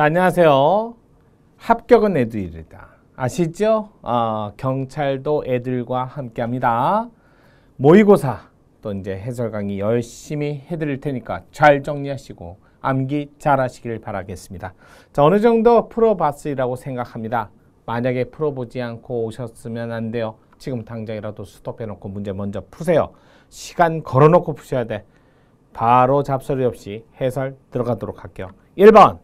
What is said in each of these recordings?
자, 안녕하세요. 합격은 애들이다. 아시죠? 아, 경찰도 애들과 함께합니다. 모의고사 또 이제 해설 강의 열심히 해드릴 테니까 잘 정리하시고 암기 잘하시길 바라겠습니다. 자, 어느 정도 풀어봤으리라고 생각합니다. 만약에 풀어보지 않고 오셨으면 안 돼요. 지금 당장이라도 스톱해놓고 문제 먼저 푸세요. 시간 걸어놓고 푸셔야 돼. 바로 잡소리 없이 해설 들어가도록 할게요. 1번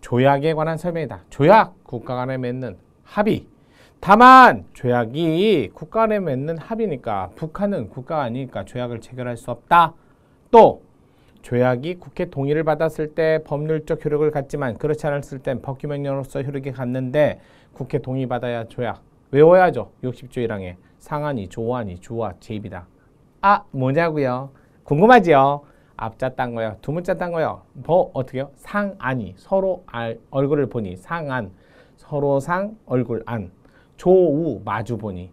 조약에 관한 설명이다. 조약, 국가 간에 맺는 합의. 다만 조약이 국가 간에 맺는 합의니까 북한은 국가가 아니니까 조약을 체결할 수 없다. 또 조약이 국회 동의를 받았을 때 법률적 효력을 갖지만 그렇지 않았을 땐 법규명령으로서 효력이 갔는데 국회 동의받아야 조약 외워야죠. 60조 1항에 상한이, 조안이, 조와, 제입이다. 아 뭐냐고요? 궁금하지요? 앞자 딴 거야, 두문자 딴 거야. 뭐 어떻게 요 상안이 서로 알, 얼굴을 보니 상안, 서로 상 얼굴 안. 조우 마주 보니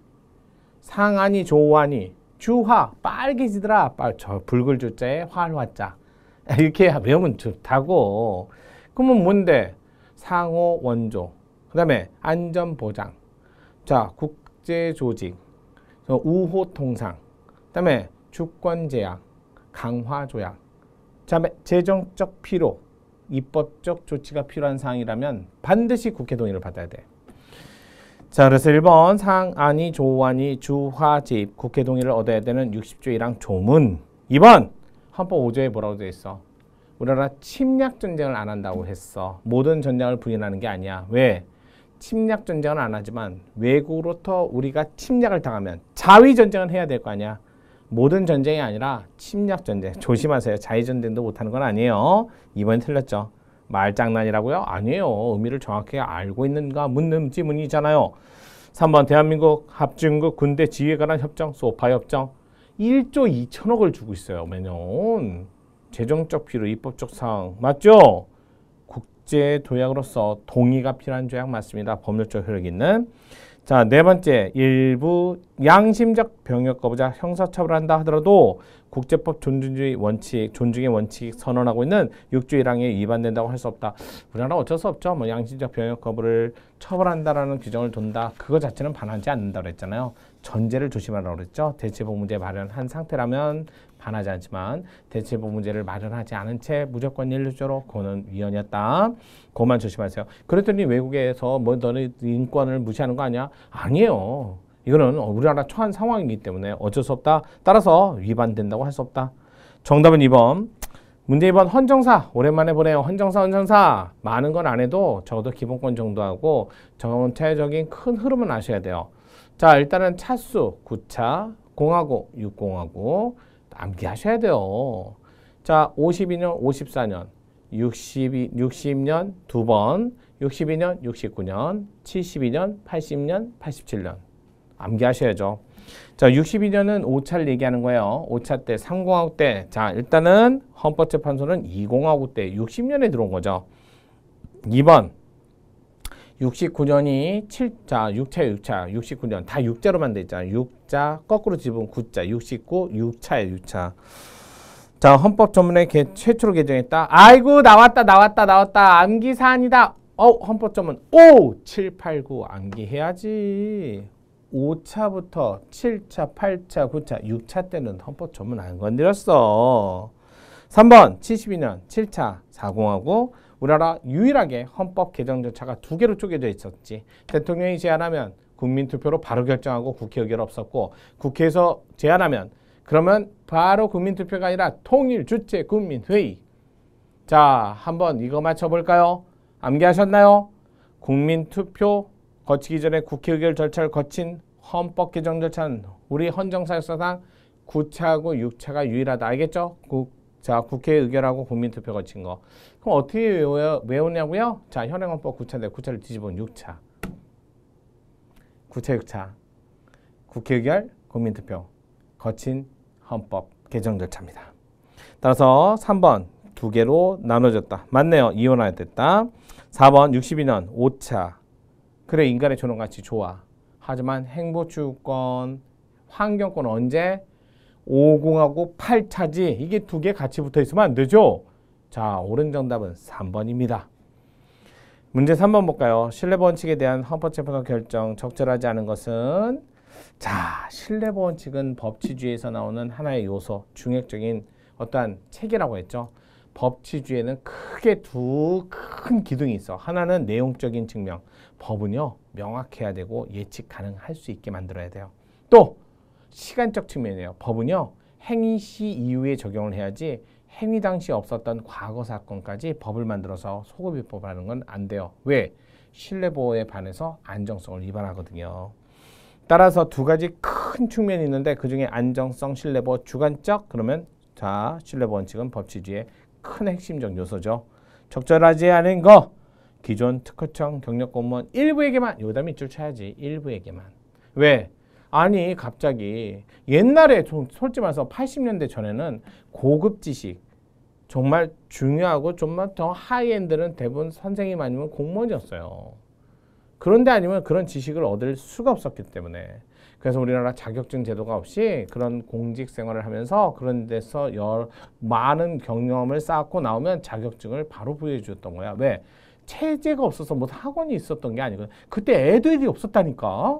상안이 조우하니 주화 빨개지더라. 빨, 저 붉을 주자에 활화자. 이렇게 외우면 좋다고. 그러면 뭔데? 상호 원조. 그 다음에 안전보장. 자, 국제조직. 우호통상. 그 다음에 주권제약. 강화 조약, 재정적 피로, 입법적 조치가 필요한 사항이라면 반드시 국회 동의를 받아야 돼. 자, 그래서 1번 상안이 조안이 주화집 국회 동의를 얻어야 되는 60조 1항 조문. 2번 헌법 5조에 뭐라고 되어 있어? 우리나라 침략 전쟁을 안 한다고 했어. 모든 전쟁을 부인하는 게 아니야. 왜? 침략 전쟁은 안 하지만 외국으로부터 우리가 침략을 당하면 자위 전쟁은 해야 될 거 아니야. 모든 전쟁이 아니라 침략 전쟁. 조심하세요. 자의 전쟁도 못하는 건 아니에요. 이번엔 틀렸죠. 말장난이라고요? 아니에요. 의미를 정확히 알고 있는가 묻는 지문이잖아요. 3번 대한민국 합중국 군대 지휘에 관한 협정, 소파 협정. 1조 2천억을 주고 있어요. 매년. 재정적 필요, 입법적 사항. 맞죠? 국제 도약으로서 동의가 필요한 조약 맞습니다. 법률적 효력 있는. 자, 네 번째, 일부 양심적 병역 거부자 형사처벌한다 하더라도 국제법 존중주의 원칙, 존중의 원칙 선언하고 있는 6조 1항에 위반된다고 할 수 없다. 우리나라 어쩔 수 없죠. 뭐 양심적 병역 거부를 처벌한다라는 규정을 둔다. 그거 자체는 반하지 않는다 그랬잖아요. 전제를 조심하라고 그랬죠. 대체보문제 마련한 상태라면 반하지 않지만 대체보문제를 마련하지 않은 채 무조건 일률적으로 그거는 위헌이었다. 그것만 조심하세요. 그랬더니 외국에서 뭐 너네 인권을 무시하는 거 아니야? 아니에요. 이거는 우리나라 초한 상황이기 때문에 어쩔 수 없다. 따라서 위반된다고 할 수 없다. 정답은 2번. 문제 2번 헌정사 오랜만에 보네요. 헌정사 헌정사 많은 건 안 해도 적어도 기본권 정도 하고 전체적인 큰 흐름은 아셔야 돼요. 자, 일단은 차수 9차, 0하고 6 0하고 암기하셔야 돼요. 자, 52년, 54년, 62, 60년 두 번, 62년, 69년, 72년, 80년, 87년. 암기하셔야죠. 자, 62년은 5차를 얘기하는 거예요. 5차 때, 3공화국 때. 자, 일단은 헌법재판소는 2공화국 때 60년에 들어온 거죠. 2번, 69년이 7자, 6차 6차, 69년 다 6자로만 돼 있잖아요. 6자 거꾸로 집은 9자, 69, 6차에 6차. 자, 헌법 전문에 개, 최초로 개정했다. 아이고 나왔다 나왔다 나왔다 암기 사안이다. 어, 헌법 전문 5, 7, 8, 9 암기해야지. 5차부터 7차, 8차, 9차, 6차 때는 헌법 전문 안 건드렸어. 3번 72년 7차 40하고 우리나라 유일하게 헌법 개정 절차가 두 개로 쪼개져 있었지. 대통령이 제안하면 국민투표로 바로 결정하고 국회 의결 없었고 국회에서 제안하면 그러면 바로 국민투표가 아니라 통일주체 국민회의. 자, 한번 이거 맞춰볼까요? 암기하셨나요? 국민투표 거치기 전에 국회 의결 절차를 거친 헌법 개정 절차는 우리 헌정사역사상 9차하고 6차가 유일하다. 알겠죠? 그 자, 국회 의결하고 국민투표 거친 거. 그럼 어떻게 외워, 외우냐고요? 자, 현행헌법 9차인데 9차를 뒤집은 6차. 9차 6차. 국회 의결, 국민투표, 거친 헌법 개정 절차입니다. 따라서 3번 두 개로 나눠졌다. 맞네요. 이혼하야 됐다. 4번 62년 5차. 그래 인간의 존엄 가치 좋아. 하지만 행보추권, 구 환경권 언제? 50하고 8차지 이게 두 개 같이 붙어 있으면 안 되죠. 자, 옳은 정답은 3번입니다. 문제 3번 볼까요? 신뢰 원칙에 대한 헌법재판소 결정 적절하지 않은 것은 자, 신뢰 원칙은 법치주의에서 나오는 하나의 요소, 중핵적인 어떠한 체계라고 했죠. 법치주의에는 크게 두 큰 기둥이 있어. 하나는 내용적인 증명. 법은요, 명확해야 되고 예측 가능할 수 있게 만들어야 돼요. 또 시간적 측면이에요. 법은요. 행위 시 이후에 적용을 해야지 행위 당시 없었던 과거 사건까지 법을 만들어서 소급입법하는 건 안 돼요. 왜? 신뢰보호에 반해서 안정성을 위반하거든요. 따라서 두 가지 큰 측면이 있는데 그중에 안정성, 신뢰보호, 주관적 그러면 자 신뢰보호 원칙은 법치주의큰 핵심적 요소죠. 적절하지 않은 거 기존 특허청 경력 공무원 일부에게만 요 다음에 줄 쳐야지 일부에게만 왜? 아니 갑자기 옛날에 좀 솔직히 말해서 80년대 전에는 고급 지식 정말 중요하고 좀만 더 하이엔드는 대부분 선생님 아니면 공무원이었어요. 그런데 아니면 그런 지식을 얻을 수가 없었기 때문에 그래서 우리나라 자격증 제도가 없이 그런 공직 생활을 하면서 그런 데서 여러, 많은 경험을 쌓고 나오면 자격증을 바로 부여해 주었던 거야. 왜? 체제가 없어서 뭐 학원이 있었던 게아니고 그때 애들이 없었다니까.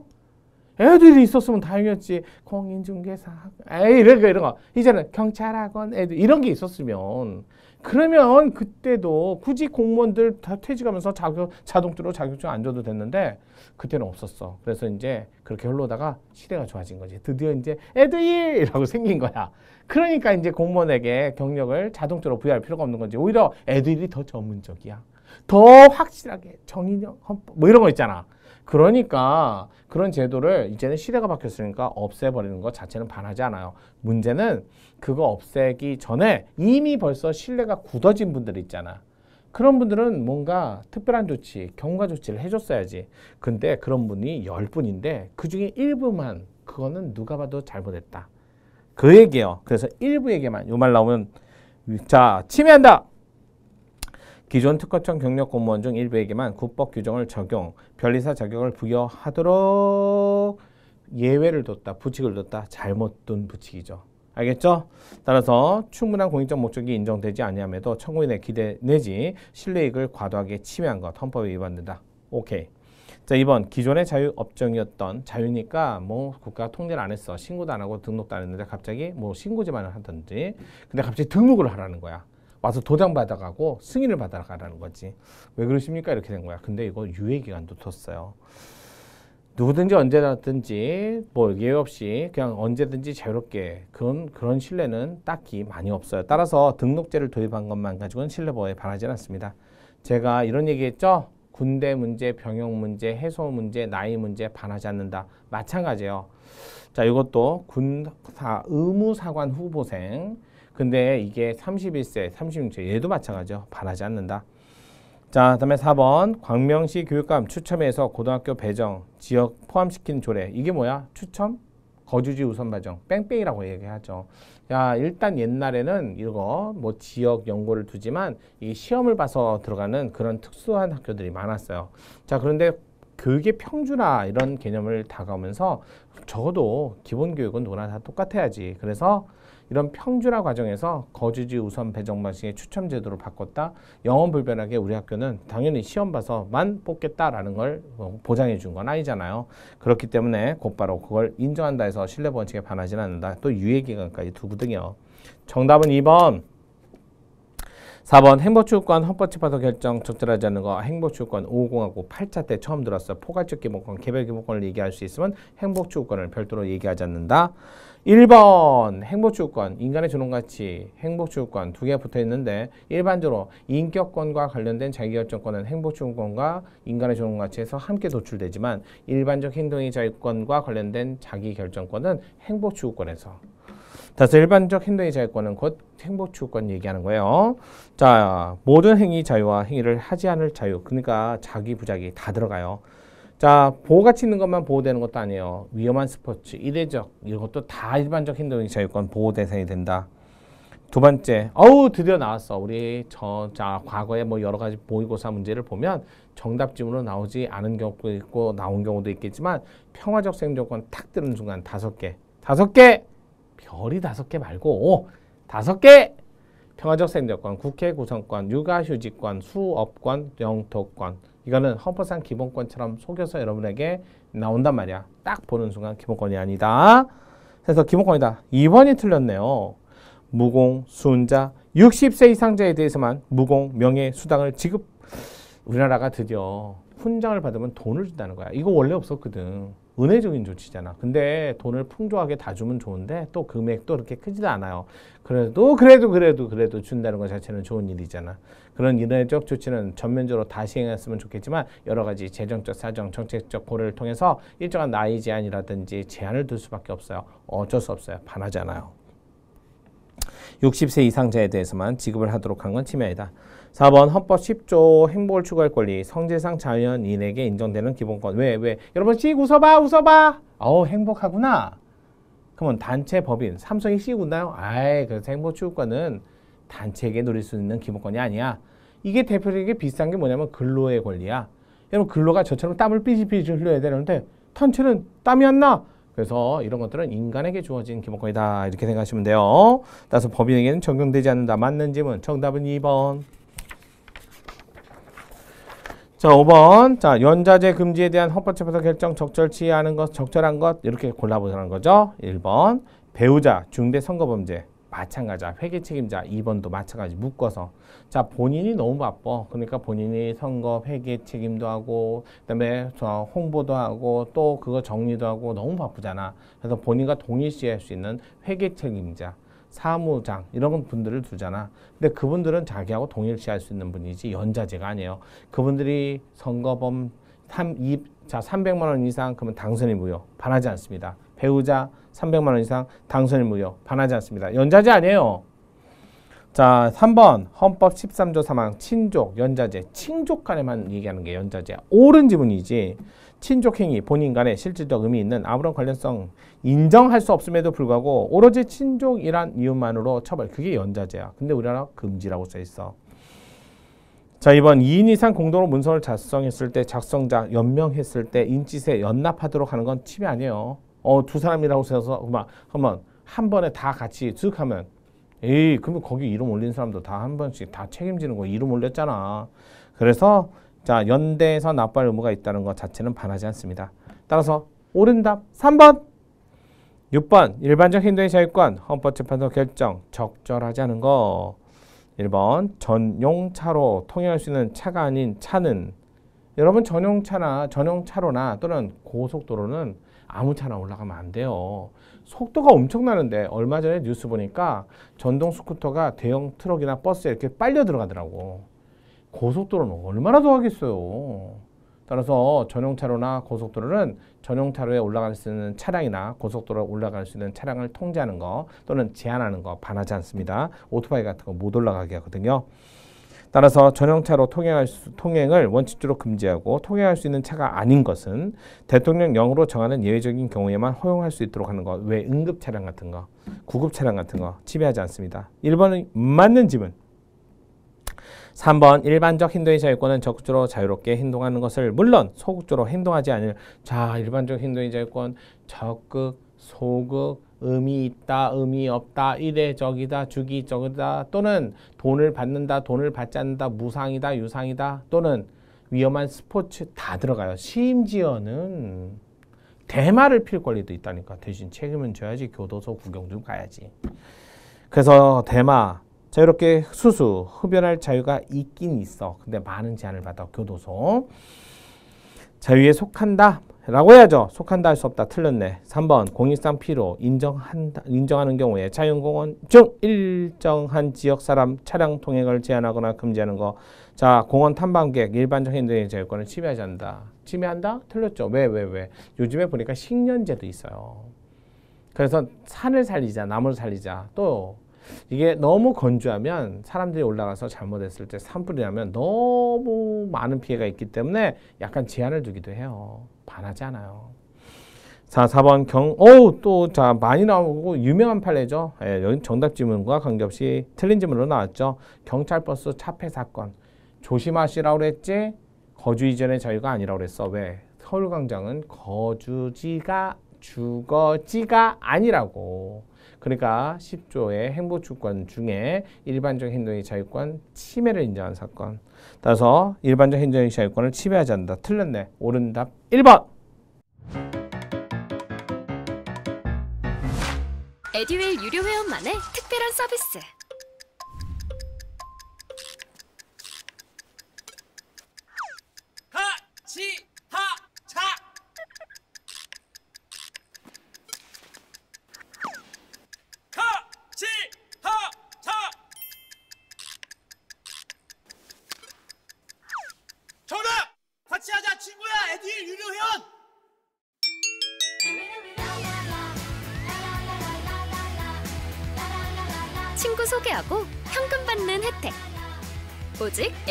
애들이 있었으면 다행이었지. 공인중개사, 에이, 이런 거, 이런 거. 이제는 경찰학원 애들, 이런 게 있었으면. 그러면 그때도 굳이 공무원들 다 퇴직하면서 자격, 자동적으로 자격증 안 줘도 됐는데, 그때는 없었어. 그래서 이제 그렇게 흘러다가 시대가 좋아진 거지. 드디어 이제 애드일이라고 생긴 거야. 그러니까 이제 공무원에게 경력을 자동적으로 부여할 필요가 없는 거지. 오히려 애드일이 더 전문적이야. 더 확실하게 정의력 헌법 뭐 이런 거 있잖아. 그러니까 그런 제도를 이제는 시대가 바뀌었으니까 없애버리는 것 자체는 반하지 않아요. 문제는 그거 없애기 전에 이미 벌써 신뢰가 굳어진 분들 있잖아. 그런 분들은 뭔가 특별한 조치, 경과 조치를 해줬어야지. 근데 그런 분이 1 0분인데그 중에 일부만 그거는 누가 봐도 잘못했다. 그 얘기예요. 그래서 일부에게만 요 말 나오면 자 침해한다. 기존 특허청 경력 공무원 중 일부에게만 국법 규정을 적용, 변리사 자격을 부여하도록 예외를 뒀다, 부칙을 뒀다, 잘못 둔 부칙이죠. 알겠죠? 따라서 충분한 공익적 목적이 인정되지 아니함에도 청구인의 기대 내지 신뢰익을 과도하게 침해한 것 헌법에 위반된다. 오케이. 자, 이번 기존의 자유업종이었던 자유니까 뭐 국가가 통제를 안 했어. 신고도 안 하고 등록도 안 했는데 갑자기 뭐 신고제만을 하든지 근데 갑자기 등록을 하라는 거야. 와서 도장 받아가고 승인을 받아가라는 거지. 왜 그러십니까? 이렇게 된 거야. 근데 이거 유예 기간도 뒀어요. 누구든지 언제든지 뭐 예외 없이 그냥 언제든지 자유롭게 그런 그런 신뢰는 딱히 많이 없어요. 따라서 등록제를 도입한 것만 가지고는 신뢰보호에 반하지 않습니다. 제가 이런 얘기했죠. 군대 문제, 병역 문제, 해소 문제, 나이 문제 반하지 않는다. 마찬가지예요. 자, 이것도 군사 의무사관 후보생 근데 이게 31세, 36세 얘도 마찬가지죠. 바라지 않는다. 자, 다음에 4번 광명시 교육감 추첨해서 고등학교 배정, 지역 포함시킨 조례. 이게 뭐야? 추첨? 거주지 우선 배정, 뺑뺑이라고 얘기하죠. 야, 일단 옛날에는 이거 뭐 지역 연고를 두지만 이 시험을 봐서 들어가는 그런 특수한 학교들이 많았어요. 자, 그런데 교육의 평준화 이런 개념을 다가오면서 적어도 기본 교육은 누구나 다 똑같아야지. 그래서 이런 평준화 과정에서 거주지 우선 배정 방식의 추첨 제도를 바꿨다. 영원 불변하게 우리 학교는 당연히 시험 봐서만 뽑겠다라는 걸 뭐 보장해 준 건 아니잖아요. 그렇기 때문에 곧바로 그걸 인정한다 해서 신뢰 원칙에 반하지는 않는다. 또 유예 기간까지 두거든요. 정답은 2번. 4번 행보추구권 헌법집판소 결정 적절하지 않은 거 행보추구권 5공하고 8차 때 처음 들었어 포괄적 기본권 개별 기본권을 얘기할 수 있으면 행복추구권을 별도로 얘기하지 않는다. 1번 행복구권 인간의 존엄가치, 행복구권두개가 붙어있는데 일반적으로 인격권과 관련된 자기결정권은 행복구권과 인간의 존엄가치에서 함께 도출되지만 일반적 행동의 자유권과 관련된 자기결정권은 행복구권에서 다시 일반적 행동의 자유권은 곧행복구권 얘기하는 거예요. 자, 모든 행위 자유와 행위를 하지 않을 자유, 그러니까 자기 부작이 다 들어가요. 자, 그러니까 보호가치 있는 것만 보호되는 것도 아니에요. 위험한 스포츠, 이례적 이런 것도 다 일반적 행동이 자유권 보호 대상이 된다. 두 번째, 어우, 드디어 나왔어. 우리 저, 자, 과거에 뭐 여러 가지 보이고사 문제를 보면 정답지문으로 나오지 않은 경우도 있고 나온 경우도 있겠지만 평화적 생존권 탁 뜨는 순간 다섯 개. 다섯 개! 별이 다섯 개 말고 다섯 개! 평화적 생존권, 국회 구성권, 육아휴직권, 수업권, 영토권, 이거는 헌법상 기본권처럼 속여서 여러분에게 나온단 말이야. 딱 보는 순간 기본권이 아니다. 그래서 기본권이다. 2번이 틀렸네요. 무공, 수운자, 60세 이상자에 대해서만 무공, 명예, 수당을 지급. 우리나라가 드디어 훈장을 받으면 돈을 준다는 거야. 이거 원래 없었거든. 은혜적인 조치잖아. 근데 돈을 풍족하게 다 주면 좋은데 또 금액도 그렇게 크지도 않아요. 그래도 그래도 그래도 그래도 준다는 것 자체는 좋은 일이잖아. 그런 인원적 조치는 전면적으로 다 시행했으면 좋겠지만 여러 가지 재정적 사정, 정책적 고려를 통해서 일정한 나이 제한이라든지 제한을 둘 수밖에 없어요. 어쩔 수 없어요. 반하잖아요. 60세 이상자에 대해서만 지급을 하도록 한 건 침해이다. 4번 헌법 10조 행복을 추구할 권리 성질상 자연인에게 인정되는 기본권 왜왜 여러분 씩 웃어봐 웃어봐 어우 행복하구나 그러면 단체 법인 삼성이 씩 웃나요? 아이 그래서 행복 추구권은 단체에게 누릴 수 있는 기본권이 아니야 이게 대표적인 게 비싼 게 뭐냐면 근로의 권리야 여러분 근로가 저처럼 땀을 삐질삐질 흘려야 되는데 단체는 땀이 안나 그래서 이런 것들은 인간에게 주어진 기본권이다 이렇게 생각하시면 돼요 따라서 법인에게는 적용되지 않는다 맞는 질문 정답은 2번 자, 5번. 자, 연자재 금지에 대한 헌법재판소 결정 적절치 하는 것, 적절한 것 이렇게 골라보자는 거죠. 1번. 배우자 중대 선거범죄 마찬가지야. 회계 책임자 2번도 마찬가지 묶어서 자 본인이 너무 바빠. 그러니까 본인이 선거 회계 책임도 하고 그다음에 홍보도 하고 또 그거 정리도 하고 너무 바쁘잖아. 그래서 본인과 동일시할 수 있는 회계 책임자 사무장 이런 분들을 두잖아. 근데 그분들은 자기하고 동일시할 수 있는 분이지 연좌제가 아니에요. 그분들이 선거범 3, 2, 자 300만 원 이상 그러면 당선이 무효. 반하지 않습니다. 배우자 300만 원 이상 당선이 무효. 반하지 않습니다. 연좌제 아니에요. 자, 3번 헌법 13조 3항 친족, 연좌제 친족 간에만 얘기하는 게연좌제야 옳은 지문이지 친족 행위, 본인 간에 실질적 의미 있는 아무런 관련성 인정할 수 없음에도 불구하고 오로지 친족이란 이유만으로 처벌. 그게 연좌제야. 근데 우리나라 금지라고 써 있어. 자 이번 2인 이상 공동으로 문서를 작성했을 때 작성자 연명했을 때 인치세 연납하도록 하는 건 침해 아니에요. 어 두 사람이라고 써서 그만 한번 한 번에 다 같이 쓱 하면 에이 그러면 거기 이름 올린 사람도 다 한 번씩 다 책임지는 거 이름 올렸잖아. 그래서 자 연대에서 납부할 의무가 있다는 것 자체는 반하지 않습니다. 따라서 옳은 답 3번 6번 일반적 행동의 자유권 헌법재판소 결정 적절하지 않은 거 1번 전용차로 통행할 수 있는 차가 아닌 차는 여러분 전용차나 전용차로나 또는 고속도로는 아무 차나 올라가면 안 돼요. 속도가 엄청나는데 얼마 전에 뉴스 보니까 전동 스쿠터가 대형 트럭이나 버스에 이렇게 빨려 들어가더라고. 고속도로는 얼마나 더 하겠어요. 따라서 전용차로나 고속도로는 전용차로에 올라갈 수 있는 차량이나 고속도로에 올라갈 수 있는 차량을 통제하는 거 또는 제한하는 거 반하지 않습니다. 오토바이 같은 거 못 올라가게 하거든요. 따라서 전용차로 통행할 수, 통행을 원칙적으로 금지하고 통행할 수 있는 차가 아닌 것은 대통령령으로 정하는 예외적인 경우에만 허용할 수 있도록 하는 것. 왜 응급 차량 같은 거, 구급 차량 같은 거 지배하지 않습니다. 1번은 맞는 지문. 3번 일반적 힌두인자 유권은 적극적으로 자유롭게 행동하는 것을 물론 소극적으로 행동하지 않을 자 일반적 힌두인자 유권 적극 소극 의미 있다, 의미 없다, 이례적이다, 주기적이다, 또는 돈을 받는다, 돈을 받지 않는다, 무상이다, 유상이다, 또는 위험한 스포츠 다 들어가요. 심지어는 대마를 필 권리도 있다니까. 대신 책임은 져야지 교도소 구경 좀 가야지. 그래서 대마, 자유롭게 수수, 흡연할 자유가 있긴 있어. 근데 많은 제한을 받아 교도소. 자유에 속한다. 라고 해야죠. 속한다 할 수 없다. 틀렸네. 3번 공익상 피로 인정한다, 인정하는 경우에 자연공원 중 일정한 지역 사람 차량 통행을 제한하거나 금지하는 거. 자 공원 탐방객 일반적인 등의 자유권을 침해하지 않는다. 침해한다? 틀렸죠. 왜 왜, 왜? 요즘에 보니까 식년제도 있어요. 그래서 산을 살리자, 나무를 살리자. 또 이게 너무 건조하면 사람들이 올라가서 잘못했을 때 산불이 나면 너무 많은 피해가 있기 때문에 약간 제한을 두기도 해요. 반하지 않아요. 자, 4번 경, 어 또, 자, 많이 나오고 유명한 판례죠. 예, 여기 정답 지문과 관계없이 틀린 지문으로 나왔죠. 경찰버스 차폐 사건. 조심하시라고 그랬지? 거주 이전의 자유가 아니라고 그랬어. 왜? 서울광장은 거주지가 주거지가 아니라고. 그러니까 10조의 행보주권 중에 일반적 행동의 자유권 침해를 인정한 사건. 따라서 일반적 행정의 자유권을 침해하지 않는다. 틀렸네. 옳은 답 1번. 에듀웰 유료 회원만의 특별한 서비스.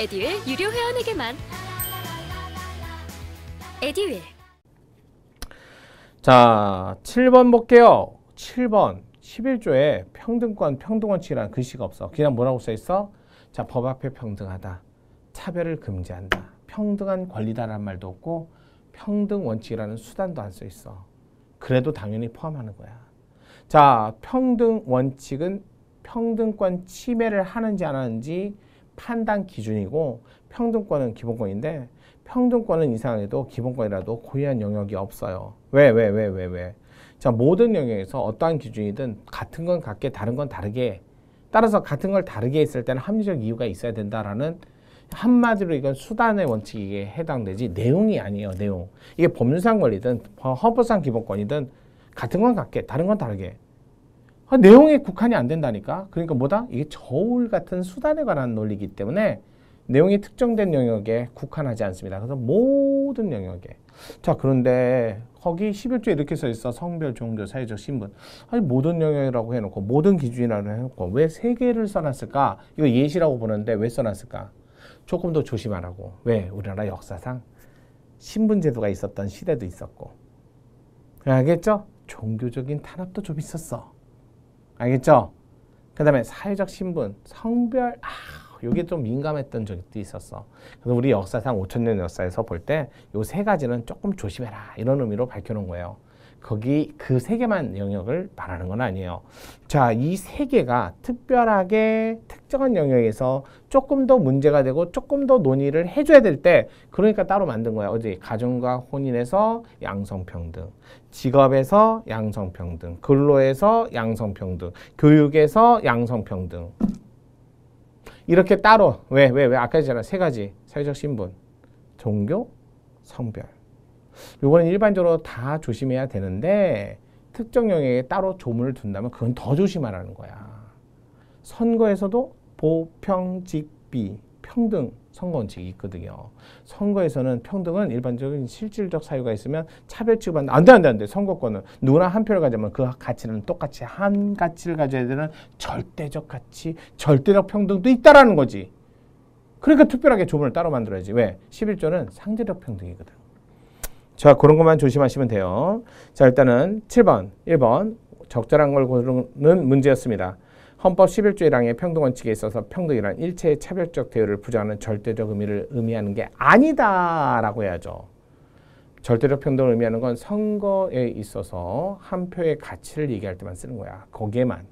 에듀윌 유료 회원에게만 에듀윌 자 7번 볼게요 7번 11조에 평등권 평등원칙이라는 글씨가 없어 그냥 뭐라고 써있어? 자 법 앞에 평등하다 차별을 금지한다 평등한 권리다라는 말도 없고 평등원칙이라는 수단도 안 써있어 그래도 당연히 포함하는 거야 자 평등원칙은 평등권 침해를 하는지 안 하는지 판단 기준이고 평등권은 기본권인데 평등권은 이상해도 기본권이라도 고유한 영역이 없어요. 왜, 왜, 왜, 왜, 왜? 자, 모든 영역에서 어떠한 기준이든 같은 건 같게, 다른 건 다르게. 따라서 같은 걸 다르게 했을 때는 합리적 이유가 있어야 된다라는 한마디로 이건 수단의 원칙에 해당되지 내용이 아니에요, 내용. 이게 법률상 권리든 허법상 기본권이든 같은 건 같게, 다른 건 다르게. 아, 내용에 국한이 안 된다니까. 그러니까 뭐다? 이게 저울 같은 수단에 관한 논리이기 때문에 내용이 특정된 영역에 국한하지 않습니다. 그래서 모든 영역에. 자, 그런데 거기 11조에 이렇게 써 있어. 성별, 종교, 사회적 신분. 아니, 모든 영역이라고 해놓고, 모든 기준이라고 해놓고, 왜 세 개를 써놨을까? 이거 예시라고 보는데 왜 써놨을까? 조금 더 조심하라고. 왜? 우리나라 역사상 신분제도가 있었던 시대도 있었고. 알겠죠? 종교적인 탄압도 좀 있었어. 알겠죠? 그 다음에 사회적 신분, 성별, 아, 요게 좀 민감했던 적도 있었어. 그래서 우리 역사상 5천년 역사에서 볼 때 요 세 가지는 조금 조심해라 이런 의미로 밝혀놓은 거예요. 거기 그 세 개만 영역을 말하는 건 아니에요. 자, 이 세 개가 특별하게 특정한 영역에서 조금 더 문제가 되고 조금 더 논의를 해줘야 될 때, 그러니까 따로 만든 거야. 어제 가정과 혼인에서 양성평등, 직업에서 양성평등, 근로에서 양성평등, 교육에서 양성평등. 이렇게 따로 왜왜왜 아까 전에 세 가지 사회적 신분, 종교, 성별. 요거는 일반적으로 다 조심해야 되는데 특정 영역에 따로 조문을 둔다면 그건 더 조심하라는 거야. 선거에서도 보평직비 평등 선거 원칙이 있거든요. 선거에서는 평등은 일반적인 실질적 사유가 있으면 차별 취급한 안돼 안돼 안돼 선거권은 누구나 한 표를 가지면 그 가치는 똑같이 한 가치를 가져야 되는 절대적 가치, 절대적 평등도 있다라는 거지. 그러니까 특별하게 조문을 따로 만들어야지. 왜? 11조는 상대적 평등이거든. 자, 그런 것만 조심하시면 돼요. 자, 일단은 7번, 1번 적절한 걸 고르는 문제였습니다. 헌법 11조 1항의 평등원칙에 있어서 평등이란 일체의 차별적 대우를 부정하는 절대적 의미를 의미하는 게 아니다라고 해야죠. 절대적 평등을 의미하는 건 선거에 있어서 한 표의 가치를 얘기할 때만 쓰는 거야. 거기에만.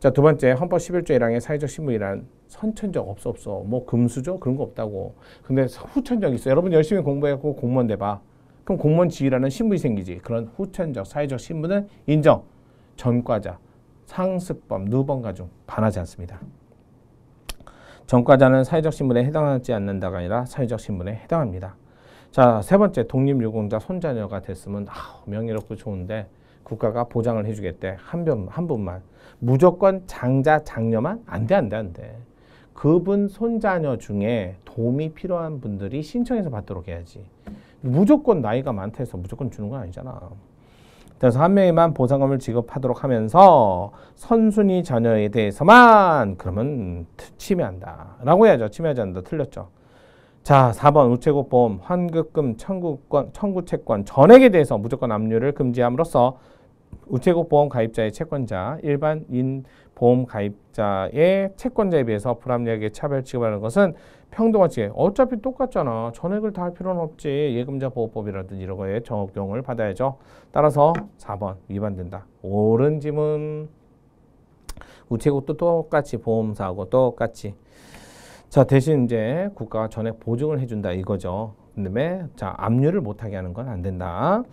자, 두 번째 헌법 11조 1항의 사회적 신분이란 선천적 없어 없어. 뭐 금수저 그런 거 없다고. 근데 후천적 있어. 여러분 열심히 공부해갖고 공무원 돼봐. 그럼 공무원 지위라는 신분이 생기지. 그런 후천적 사회적 신분은 인정. 전과자. 상습범, 누범과 중 반하지 않습니다. 전과자는 사회적 신분에 해당하지 않는다가 아니라 사회적 신분에 해당합니다. 자, 세 번째 독립유공자 손자녀가 됐으면 아, 명예롭고 좋은데 국가가 보장을 해주겠대. 한, 변, 한 분만. 무조건 장자, 장녀만? 안 돼, 안 돼, 안 돼. 그분 손자녀 중에 도움이 필요한 분들이 신청해서 받도록 해야지. 무조건 나이가 많다 해서 무조건 주는 건 아니잖아. 그래서한 명에만 보상금을 지급하도록 하면서 선순위 자녀에 대해서만 그러면 침해한다. 라고 해야죠. 침해하지 않는다. 틀렸죠. 자, 4번 우체국 보험 환급금 청구권, 청구채권 전액에 대해서 무조건 압류를 금지함으로써 우체국 보험 가입자의 채권자, 일반인 보험 가입자의 채권자에 비해서 불합리하게 차별 취급하는 것은 평등하게 어차피 똑같잖아. 전액을 다 할 필요는 없지. 예금자 보호법이라든지 이런 거에 적용을 받아야죠. 따라서 4번 위반된다. 옳은 짐은 우체국도 똑같이 보험사하고 똑같이 자 대신 이제 국가가 전액 보증을 해준다 이거죠. 그다음에 자 압류를 못하게 하는 건 안 된다.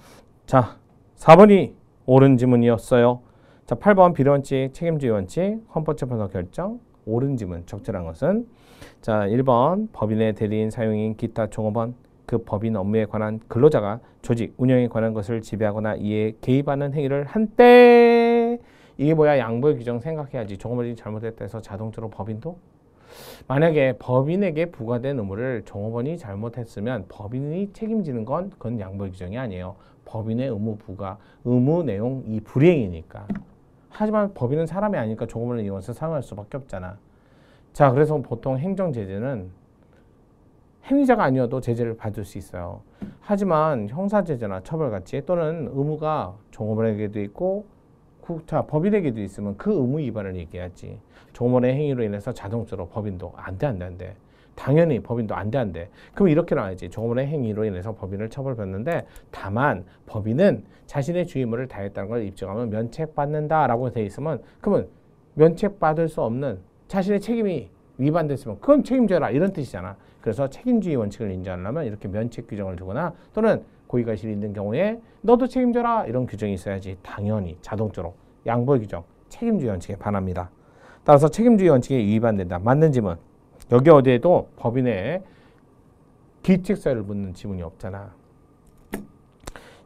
자 4번이 옳은 지문이었어요. 자 8번 비례원칙 책임주의 원칙 헌법재판소 결정 옳은 지문 적절한 것은 자, 1번 법인의 대리인 사용인 기타 종업원 그 법인 업무에 관한 근로자가 조직 운영에 관한 것을 지배하거나 이에 개입하는 행위를 한때 이게 뭐야 양보의 규정 생각해야지 종업원이 잘못했다 해서 자동적으로 법인도 만약에 법인에게 부과된 의무를 종업원이 잘못했으면 법인이 책임지는 건 그건 양보의 규정이 아니에요. 법인의 의무 부과, 의무 내용 이 불행이니까. 하지만 법인은 사람이 아니니까 종업원을 이용해서 사용할 수밖에 없잖아. 자, 그래서 보통 행정 제재는 행위자가 아니어도 제재를 받을 수 있어요. 하지만 형사 제재나 처벌같이 또는 의무가 종업원에게도 있고 국자 법인에게도 있으면 그 의무 위반을 얘기하지. 종업원의 행위로 인해서 자동적으로 법인도 안돼 안돼 안 돼. 당연히 법인도 안 돼 안돼. 그럼 이렇게 나와야지. 종업원의 행위로 인해서 법인을 처벌받는데 다만 법인은 자신의 주의무를 다했다는 걸 입증하면 면책받는다라고 돼 있으면 그러면 면책받을 수 없는 자신의 책임이 위반됐으면 그건 책임져라 이런 뜻이잖아. 그래서 책임주의 원칙을 인정하려면 이렇게 면책 규정을 두거나 또는 고의가실이 있는 경우에 너도 책임져라 이런 규정이 있어야지 당연히 자동적으로 양보의 규정 책임주의 원칙에 반합니다. 따라서 책임주의 원칙에 위반된다. 맞는 지문. 여기 어디에도 법인의 기칙서를 묻는 지문이 없잖아.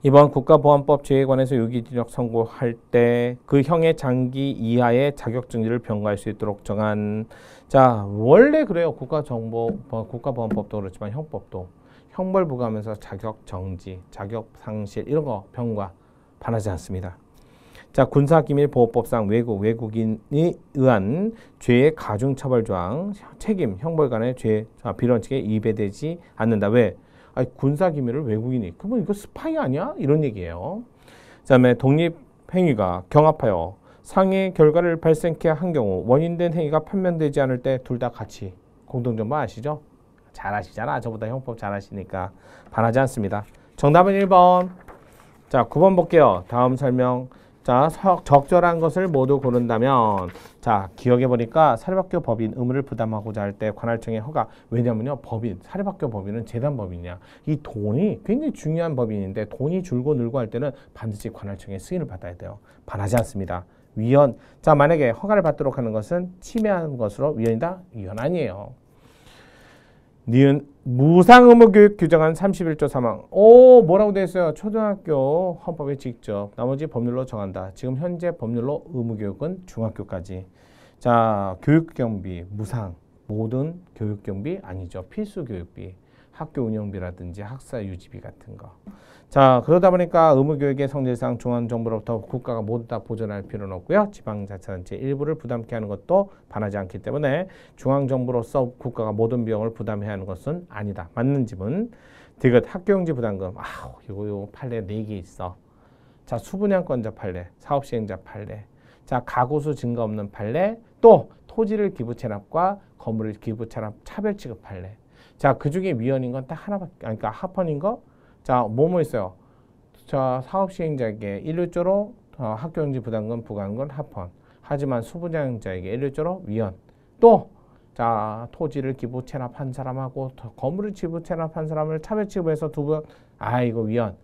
이번 국가보안법 제에 관해서 유기징역 선고할 때 그 형의 장기 이하의 자격증지를 병가할수 있도록 정한 자 원래 그래요 국가정보 뭐 국가보안법도 그렇지만 형법도 형벌 부과하면서 자격 정지, 자격 상실 이런 거 병과 반하지 않습니다. 자 군사기밀보호법상 외국 외국인이 의한 죄의 가중처벌 조항 책임 형벌 간의 죄 아, 비론칙에 위배되지 않는다. 왜? 아니, 군사 기밀을 외국인이 그러면 이거 스파이 아니야? 이런 얘기예요. 그다음에 독립 행위가 경합하여 상해 결과를 발생케 한 경우 원인된 행위가 판명되지 않을 때 둘 다 같이 공동전반 아시죠? 잘 아시잖아. 저보다 형법 잘 아시니까 반하지 않습니다. 정답은 1번. 자, 9번 볼게요. 다음 설명. 자, 적절한 것을 모두 고른다면 자, 기억해 보니까 사립학교 법인 의무를 부담하고자 할 때 관할청의 허가 왜냐면요. 법인, 사립학교 법인은 재단 법인이야. 이 돈이 굉장히 중요한 법인인데 돈이 줄고 늘고 할 때는 반드시 관할청의 승인을 받아야 돼요. 반하지 않습니다. 위헌. 자, 만약에 허가를 받도록 하는 것은 침해한 것으로 위헌이다? 위헌 아니에요. 니은 무상의무 교육 규정한 31조 3항. 오, 뭐라고 되어 있어요? 초등학교 헌법에 직접 나머지 법률로 정한다. 지금 현재 법률로 의무 교육은 중학교까지. 자, 교육 경비 무상. 모든 교육 경비 아니죠. 필수 교육비. 학교 운영비라든지 학사 유지비 같은 거. 자 그러다 보니까 의무교육의 성질상 중앙정부로부터 국가가 모두 다 보존할 필요는 없고요. 지방자치단체 일부를 부담케 하는 것도 반하지 않기 때문에 중앙정부로서 국가가 모든 비용을 부담해야 하는 것은 아니다. 맞는 집은 디귿 학교용지 부담금 아우 이거 요 판례 네개 있어. 자 수분양권자 판례, 사업시행자 판례, 자 가구수 증가 없는 판례, 또 토지를 기부 채납과 건물을 기부 채납 차별 취급 판례. 자그 중에 위헌인 건 딱 하나밖에, 아니, 그러니까 합헌인 거 자, 뭐 뭐 있어요? 자, 사업시행자에게 일률적으로 어, 학교용지 부담금 부과하건 합헌. 하지만 수분양자에게 일률적으로 위헌. 또, 자, 토지를 기부 체납한 사람하고 건물을 기부 체납한 사람을 차별 취급해서 두 번, 아, 이거 위헌.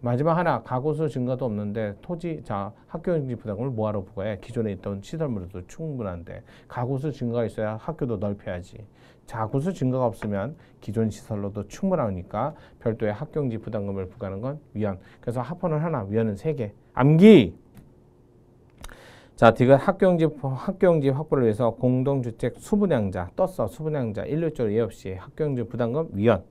마지막 하나, 가구수 증가도 없는데 토지, 자, 학교용지 부담금을 뭐하러 부과해? 기존에 있던 시설물도 충분한데 가구수 증가가 있어야 학교도 넓혀야지. 자구수 증거가 없으면 기존 시설로도 충분하니까 별도의 학경지 부담금을 부과하는 건 위헌. 그래서 합헌을 하나, 위헌은 세 개. 암기. 자, 디귿 학경지, 학경지 확보를 위해서 공동주택 수분양자, 떴어, 수분양자, 일률적으로 예없이 학경지 부담금 위헌.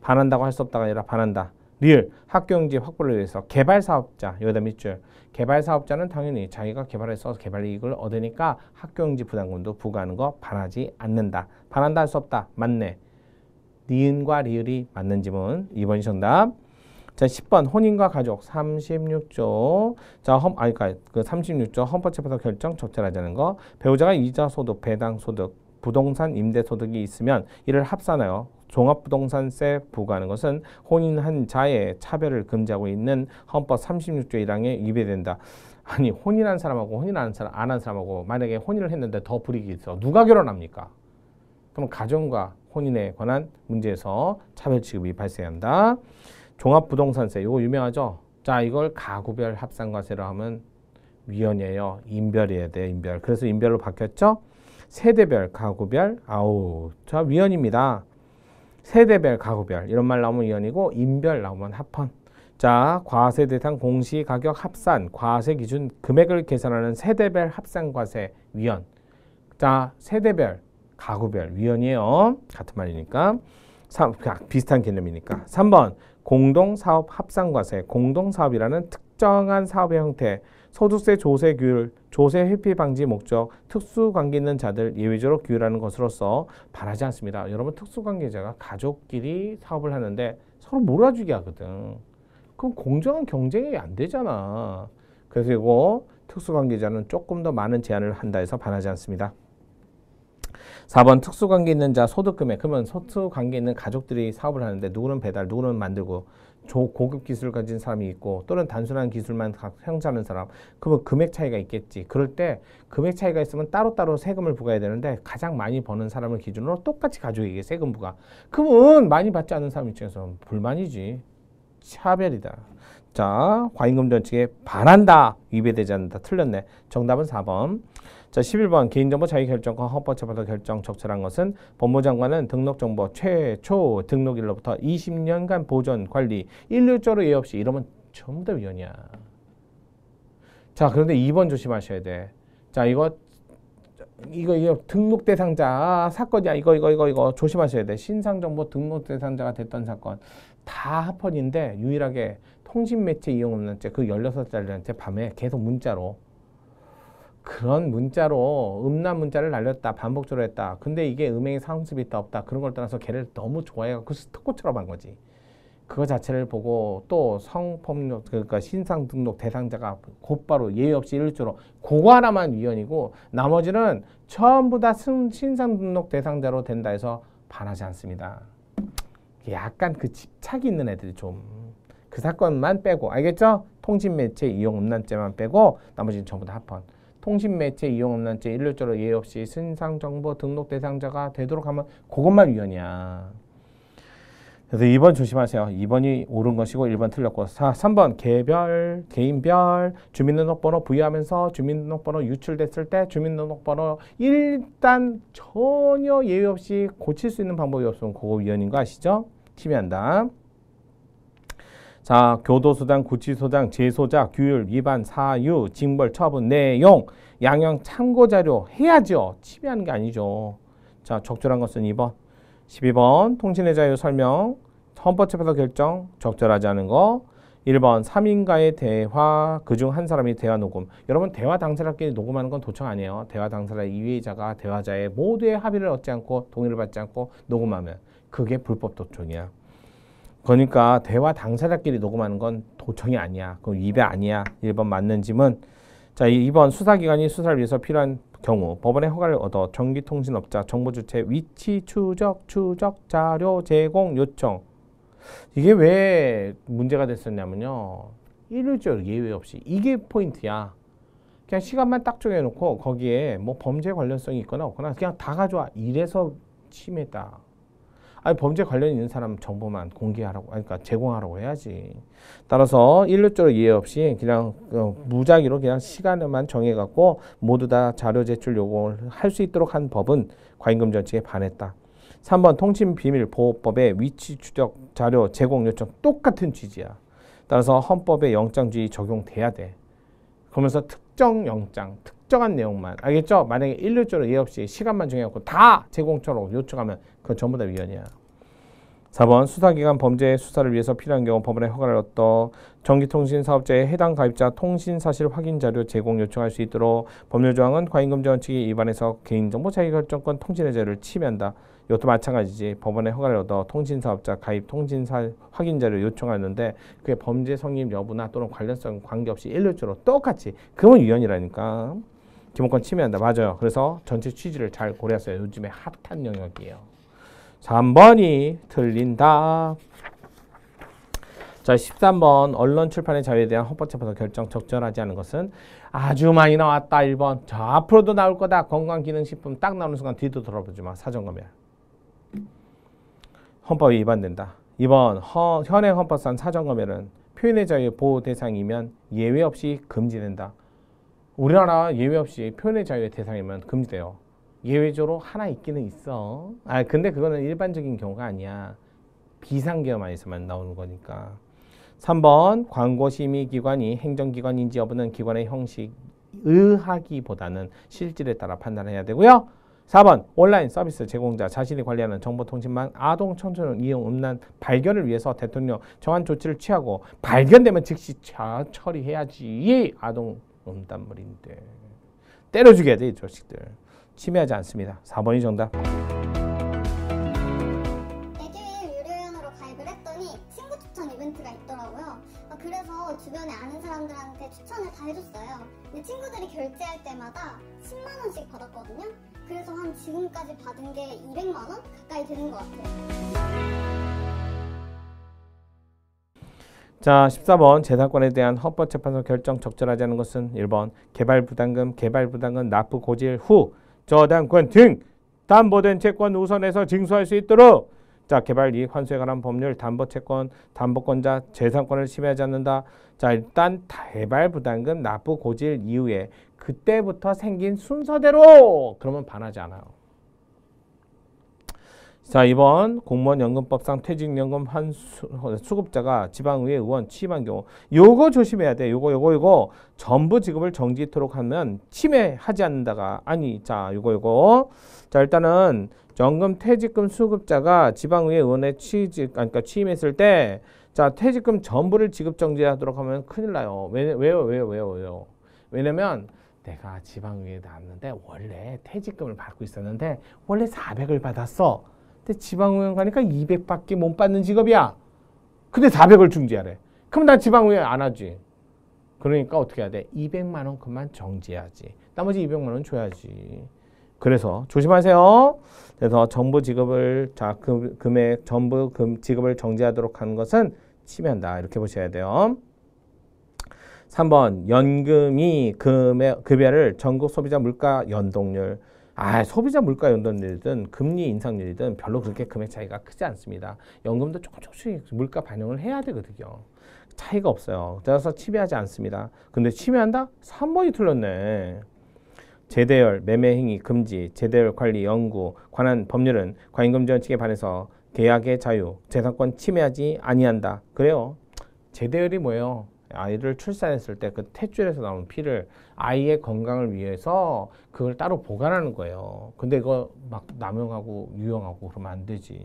반한다고 할 수 없다가 아니라 반한다. 리을 학교용지 확보를 위해서 개발사업자 여담 밑줄 개발사업자는 당연히 자기가 개발해서 개발이익을 얻으니까 학교용지 부담금도 부과하는 거 바라지 않는다. 바란다 할 수 없다. 맞네. 니은과 리을이 맞는 지문 2번이 정답. 자, 10번 혼인과 가족 36조. 자, 험 아니 그니까그 36조 헌법재판소 결정 적절하자는 거. 배우자가 이자 소득, 배당 소득, 부동산 임대 소득이 있으면 이를 합산하여 종합부동산세 부과하는 것은 혼인한 자의 차별을 금지하고 있는 헌법 36조 1항에 위배된다. 아니 혼인한 사람하고 혼인 한 사람, 안한 사람하고 만약에 혼인을 했는데 더 불이익이 있어. 누가 결혼합니까? 그럼 가정과 혼인에 관한 문제에서 차별 취급이 발생한다. 종합부동산세 이거 유명하죠? 자 이걸 가구별 합산과세로 하면 위헌이에요. 인별이어야 돼 인별. 그래서 인별로 바뀌었죠? 세대별, 가구별, 아우, 자 위헌입니다. 세대별, 가구별 이런 말 나오면 이온이고 인별 나오면 합헌. 자, 과세 대상 공시 가격 합산 과세 기준 금액을 계산하는 세대별 합산 과세 위원. 자, 세대별, 가구별 위원이에요. 같은 말이니까. 아, 비슷한 개념이니까. 3번 공동사업 합산과세, 공동사업이라는 특정한 사업의 형태, 소득세 조세 규율, 조세 회피 방지 목적, 특수 관계 있는 자들 예외적으로 규율하는 것으로서 바라지 않습니다. 여러분 특수 관계자가 가족끼리 사업을 하는데 서로 몰아주게 하거든. 그럼 공정한 경쟁이 안 되잖아. 그래서 이거 특수 관계자는 조금 더 많은 제한을 한다 해서 바라지 않습니다. 4번 특수관계 있는 자 소득금액. 그러면 소득관계 있는 가족들이 사업을 하는데 누구는 배달, 누구는 만들고 조, 고급 기술을 가진 사람이 있고 또는 단순한 기술만 형제하는 사람. 그러면 금액 차이가 있겠지. 그럴 때 금액 차이가 있으면 따로따로 세금을 부과해야 되는데 가장 많이 버는 사람을 기준으로 똑같이 가족에게 세금 부과. 그러면 많이 받지 않은 사람 입장에서 불만이지. 차별이다. 자, 과잉금 전칙에 반한다. 위배되지 않는다. 틀렸네. 정답은 4번. 자, 11번 개인정보 자유결정권 헌법처벌소 결정 적절한 것은 법무장관은 등록정보 최초 등록일로부터 20년간 보존 관리 일률적으로 예외 없이 이러면 전부 다 위헌이야. 자, 그런데 2번 조심하셔야 돼. 자, 이거 이거 이거 등록 대상자 아, 사건이야. 이거 이거 이거 이거 조심하셔야 돼. 신상 정보 등록 대상자가 됐던 사건 다 합헌인데 유일하게 통신 매체 이용 없는 죄그 16살짜리한테 밤에 계속 문자로 그런 문자로 음란 문자를 날렸다 반복적으로 했다 근데 이게 음행의 상습이 있다 없다 그런 걸 떠나서 걔를 너무 좋아해갖고 그 스토커처럼 한 거지 그거 자체를 보고 또 성폭력 그러니까 신상 등록 대상자가 곧바로 예의 없이 일주로 고거 하나만 위헌이고 나머지는 전부 다 신상 등록 대상자로 된다 해서 반하지 않습니다 약간 그 집착이 있는 애들이 좀 그 사건만 빼고 알겠죠? 통신매체 이용 음란죄만 빼고 나머지는 전부 다 합헌 통신 매체 이용 음란죄 일률적으로 예외 없이 신상 정보 등록 대상자가 되도록 하면 그것만 위헌이야. 그래서 2번 조심하세요. 2번이 옳은 것이고 1번 틀렸고 자, 3번 개별, 개인별, 주민등록번호 부여하면서 주민등록번호 유출됐을 때 주민등록번호 일단 전혀 예외 없이 고칠 수 있는 방법이 없으면 그거 위헌인 거 아시죠? 티비한다. 자, 교도소장, 구치소장, 재소자, 규율 위반, 사유, 징벌, 처분, 내용, 양형 참고 자료 해야죠. 침해하는 게 아니죠. 자, 적절한 것은 2번. 12번 통신의 자유 설명, 헌법체판소 결정, 적절하지 않은 거. 1번 3인과의 대화, 그중 한 사람이 대화 녹음. 여러분 대화 당사자끼리 녹음하는 건 도청 아니에요. 대화 당사자 이외자가 대화자의 모두의 합의를 얻지 않고 동의를 받지 않고 녹음하면 그게 불법 도청이야. 그러니까 대화 당사자끼리 녹음하는 건 도청이 아니야. 그럼 위배 아니야. 1번 맞는 짐은 자 2번 수사기관이 수사를 위해서 필요한 경우 법원의 허가를 얻어 전기통신업자, 정보주체 위치 추적, 추적 자료 제공 요청 이게 왜 문제가 됐었냐면요. 일률적 예외 없이 이게 포인트야. 그냥 시간만 딱 정해놓고 거기에 뭐 범죄 관련성이 있거나 없거나 그냥 다 가져와. 이래서 침해다. 아니 범죄 관련 있는 사람 정보만 공개하라고 그러니까 제공하라고 해야지. 따라서 일률적으로 이해 없이 그냥 어, 무작위로 그냥 시간만 에 정해 갖고 모두 다 자료 제출 요구를 할 수 있도록 한 법은 과잉금 전칙에 반했다. 3번 통신 비밀 보호법의 위치 추적 자료 제공 요청 똑같은 취지야. 따라서 헌법의 영장주의 적용돼야 돼. 그러면서 특정 영장, 특 특정한 내용만 알겠죠? 만약에 일률적으로 예 없이 시간만 정해갖고 다 제공처로 요청하면 그건 전부 다 위헌이야. 4번 수사기관 범죄 수사를 위해서 필요한 경우 법원에 허가를 얻어 전기통신사업자의 해당 가입자 통신사실 확인 자료 제공 요청할 수 있도록 법률조항은 과잉금지원 칙에 위반해서 개인정보 자유결정권 통신의 자유를 침해한다. 이것도 마찬가지지 법원에 허가를 얻어 통신사업자 가입 통신사 확인 자료 요청하는데 그게 범죄 성립 여부나 또는 관련성 관계없이 일률적으로 똑같이 그건 위헌이라니까. 기본권 침해한다. 맞아요. 그래서 전체 취지를 잘 고려했어요. 요즘에 핫한 영역이에요. 3번이 틀린다. 자, 13번 언론 출판의 자유에 대한 헌법재판소 결정 적절하지 않은 것은 아주 많이 나왔다. 1번. 저 앞으로도 나올 거다. 건강기능식품 딱 나오는 순간 뒤도 돌아보지 마. 사전검열. 헌법이 위반된다. 2번. 허, 현행 헌법상 사전검열은 표현의 자유 보호 대상이면 예외 없이 금지된다. 우리나라 예외 없이 표현의 자유의 대상이면 금지돼요. 예외적으로 하나 있기는 있어. 아 근데 그거는 일반적인 경우가 아니야. 비상계엄만에서만 나오는 거니까. 3번 광고심의기관이 행정기관인지 여부는 기관의 형식, 의하기보다는 실질에 따라 판단해야 되고요. 4번 온라인 서비스 제공자 자신이 관리하는 정보통신망 아동 청소년 이용 음란 발견을 위해서 대통령 정한 조치를 취하고 발견되면 즉시 처리해야지 아동 음단물인데 때려 죽여야 돼, 이조식들 침해하지 않습니다. 4번이 정답. 애주일 유료연으로 가입을 했더니 친구 추천 이벤트가 있더라고요. 아, 그래서 주변에 아는 사람들한테 추천을 다 해줬어요. 근데 친구들이 결제할 때마다 10만 원씩 받았거든요. 그래서 한 지금까지 받은 게 200만 원 가까이 되는 것 같아요. 자, 14번 재산권에 대한 헌법재판소 결정 적절하지 않은 것은 1번 개발부담금, 개발부담금 납부 고질 후 저당권 등 담보된 채권 우선에서 징수할 수 있도록 자, 개발 이익 환수에 관한 법률, 담보 채권, 담보권자 재산권을 침해하지 않는다. 자, 일단 개발 부담금 납부 고질 이후에 그때부터 생긴 순서대로 그러면 반하지 않아요. 자, 이번 공무원 연금법상 퇴직연금 한 수, 급자가 지방의회 의원 취임한 경우 요거 조심해야 돼. 요거 요거 요거 전부 지급을 정지토록 하면 침해하지 않는다가 아니. 자, 요거 요거. 자, 일단은 연금 퇴직금 수급자가 지방의회 의원에 취직 아, 그러니까 취임했을 때 자, 퇴직금 전부를 지급 정지하도록 하면 큰일 나요. 왜, 왜요? 왜요? 왜요? 왜요? 왜냐면 내가 지방의회에 나는데 원래 퇴직금을 받고 있었는데 원래 400을 받았어. 근데 지방의원 가니까 200밖에 못 받는 직업이야. 근데 400을 중지하래. 그럼 나 지방의원 안 하지. 그러니까 어떻게 해야 돼? 200만 원 그만 정지해야지. 나머지 200만 원 줘야지. 그래서 조심하세요. 그래서 정부 직업을 자 금, 금액 전부 금 직업을 정지하도록 하는 것은 치면다 이렇게 보셔야 돼요. 3번 연금이 금의 급여를 전국 소비자 물가 연동률 아, 소비자 물가 연동률이든 금리 인상률이든 별로 그렇게 금액 차이가 크지 않습니다. 연금도 조금 조금씩 물가 반영을 해야 되거든요. 차이가 없어요. 따라서 침해하지 않습니다. 근데 침해한다? 3번이 틀렸네. 제대열, 매매행위 금지, 제대열 관리 연구 관한 법률은 과잉금 지원 칙에 반해서 계약의 자유, 재산권 침해하지 아니한다. 그래요. 제대열이 뭐예요? 아이를 출산했을 때 그 탯줄에서 나온 피를 아이의 건강을 위해서 그걸 따로 보관하는 거예요. 근데 이거 막 남용하고 유용하고 그러면 안 되지.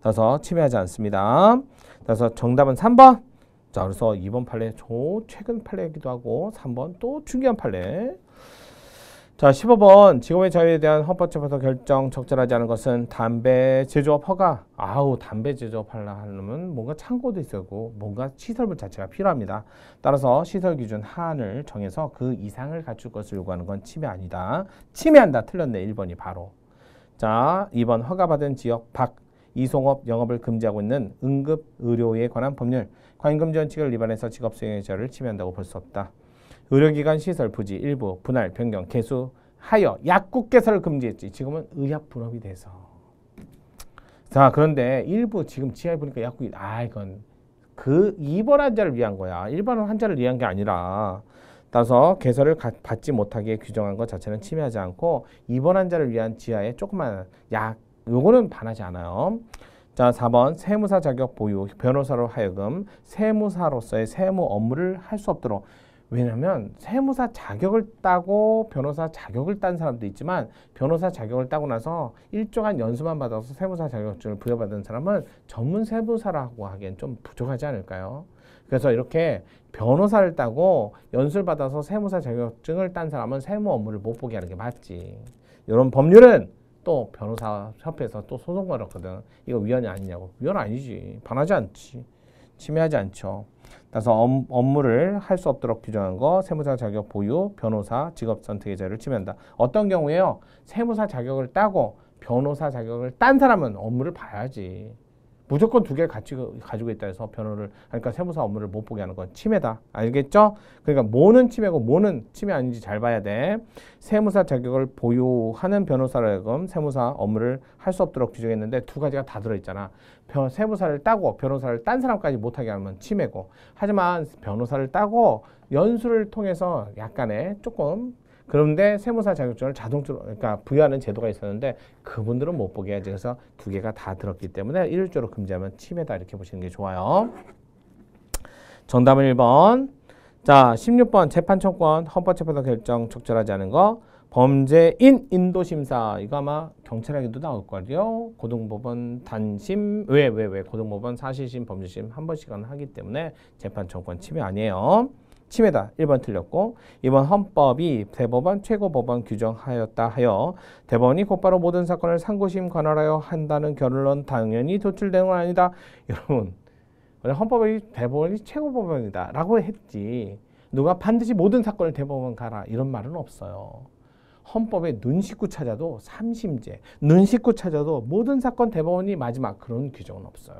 따라서 침해하지 않습니다. 따라서 정답은 3번. 자, 그래서 2번 판례 저 최근 판례이기도 하고 3번 또 중요한 판례. 자, 15번 직업의 자유에 대한 헌법재판소 결정 적절하지 않은 것은 담배 제조업 허가. 아우, 담배 제조업 하려면 뭔가 창고도 있어고 뭔가 시설물 자체가 필요합니다. 따라서 시설 기준 한을 정해서 그 이상을 갖출 것을 요구하는 건 침해 아니다. 침해한다. 틀렸네. 1번이 바로. 자, 2번 허가받은 지역 밖 이송업 영업을 금지하고 있는 응급의료에 관한 법률, 관금지원칙을 위반해서 직업수행의 자유를 침해한다고 볼 수 없다. 의료기관 시설 부지 일부 분할 변경 개수 하여 약국 개설을 금지했지. 지금은 의약 분업이 돼서. 자 그런데 일부 지금 지하에 보니까 약국이 아 이건 그 입원 환자를 위한 거야. 일반 환자를 위한 게 아니라 따라서 개설을 가, 받지 못하게 규정한 것 자체는 침해하지 않고 입원 환자를 위한 지하에 조그만 약 요거는 반하지 않아요. 자, 4번 세무사 자격 보유, 변호사로 하여금 세무사로서의 세무 업무를 할 수 없도록 왜냐면 세무사 자격을 따고 변호사 자격을 딴 사람도 있지만 변호사 자격을 따고 나서 일정한 연수만 받아서 세무사 자격증을 부여받은 사람은 전문 세무사라고 하기엔 좀 부족하지 않을까요? 그래서 이렇게 변호사를 따고 연수를 받아서 세무사 자격증을 딴 사람은 세무 업무를 못 보게 하는 게 맞지. 이런 법률은 또 변호사 협회에서 또 소송 걸었거든. 이거 위헌이 아니냐고. 위헌 아니지. 반하지 않지. 침해하지 않죠. 따라서 업, 업무를 할 수 없도록 규정한 거 세무사 자격 보유, 변호사 직업 선택의 자유를 침해한다. 어떤 경우에요? 세무사 자격을 따고 변호사 자격을 딴 사람은 업무를 봐야지. 무조건 두 개를 같이 그, 가지고 있다 해서 변호를 그러니까 세무사 업무를 못 보게 하는 건 침해다. 알겠죠? 그러니까 뭐는 침해고 뭐는 침해 아닌지 잘 봐야 돼. 세무사 자격을 보유하는 변호사라 하여금 세무사 업무를 할 수 없도록 규정했는데 두 가지가 다 들어있잖아. 변, 세무사를 따고 변호사를 딴 사람까지 못하게 하면 침해고 하지만 변호사를 따고 연수를 통해서 약간의 조금 그런데 세무사 자격증을 자동적으로 그러니까 부여하는 제도가 있었는데 그분들은 못 보게 해야지. 그래서 두 개가 다 들었기 때문에 일률적으로 금지하면 침해다 이렇게 보시는 게 좋아요. 정답은 1번 자, 1 6번 재판청권 헌법재판소 결정 적절하지 않은 거 범죄인 인도심사 이거 아마 경찰에게도 나올 거예요. 고등법원 단심 왜 왜 왜 고등법원 사실심 범죄심 한 번씩은 하기 때문에 재판청권 침해 아니에요. 침해다. 1번 틀렸고 2번 헌법이 대법원 최고법원 규정하였다 하여 대법원이 곧바로 모든 사건을 상고심 관할하여 한다는 결론 은 당연히 도출된 건 아니다. 여러분 헌법이 대법원이 최고법원이다 라고 했지 누가 반드시 모든 사건을 대법원 가라 이런 말은 없어요. 헌법에 눈 씻고 찾아도 삼심제, 눈 씻고 찾아도 모든 사건 대법원이 마지막 그런 규정은 없어요.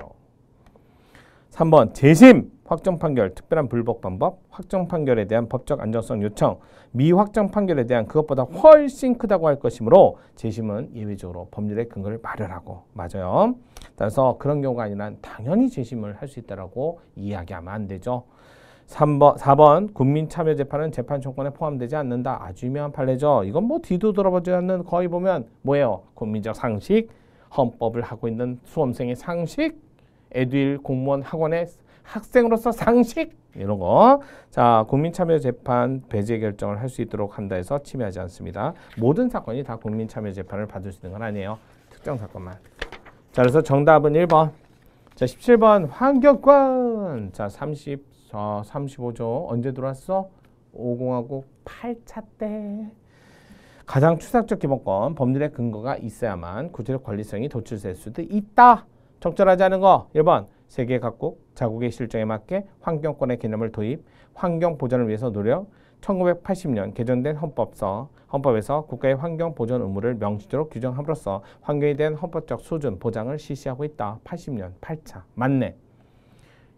3번 재심 확정 판결 특별한 불복 방법 확정 판결에 대한 법적 안정성 요청 미확정 판결에 대한 그것보다 훨씬 크다고 할 것이므로 재심은 예외적으로 법률의 근거를 마련하고 맞아요. 따라서 그런 경우가 아니라 당연히 재심을 할 수 있다라고 이야기하면 안 되죠. 3번, 4번 국민참여재판은 재판청권에 포함되지 않는다. 아주 유명한 판례죠. 이건 뭐 뒤도 돌아보지 않는 거의 보면 뭐예요? 국민적 상식, 헌법을 하고 있는 수험생의 상식, 에듀일 공무원 학원의 학생으로서 상식 이런 거. 자, 국민참여재판 배제 결정을 할 수 있도록 한다 해서 침해하지 않습니다. 모든 사건이 다 국민참여재판을 받을 수 있는 건 아니에요. 특정 사건만. 자, 그래서 정답은 1번. 자, 17번 환경권. 자, 30, 어, 35조 언제 들어왔어? 50하고 8차 때. 가장 추상적 기본권, 법률의 근거가 있어야만 구체적 권리성이 도출될 수도 있다. 적절하지 않은 거 1번 세계 각국 자국의 실정에 맞게 환경권의 개념을 도입, 환경 보전을 위해서 노력, 1980년 개정된 헌법서, 헌법에서 국가의 환경 보전 의무를 명시적으로 규정함으로써 환경에 대한 헌법적 수준 보장을 실시하고 있다. 80년 8차. 맞네.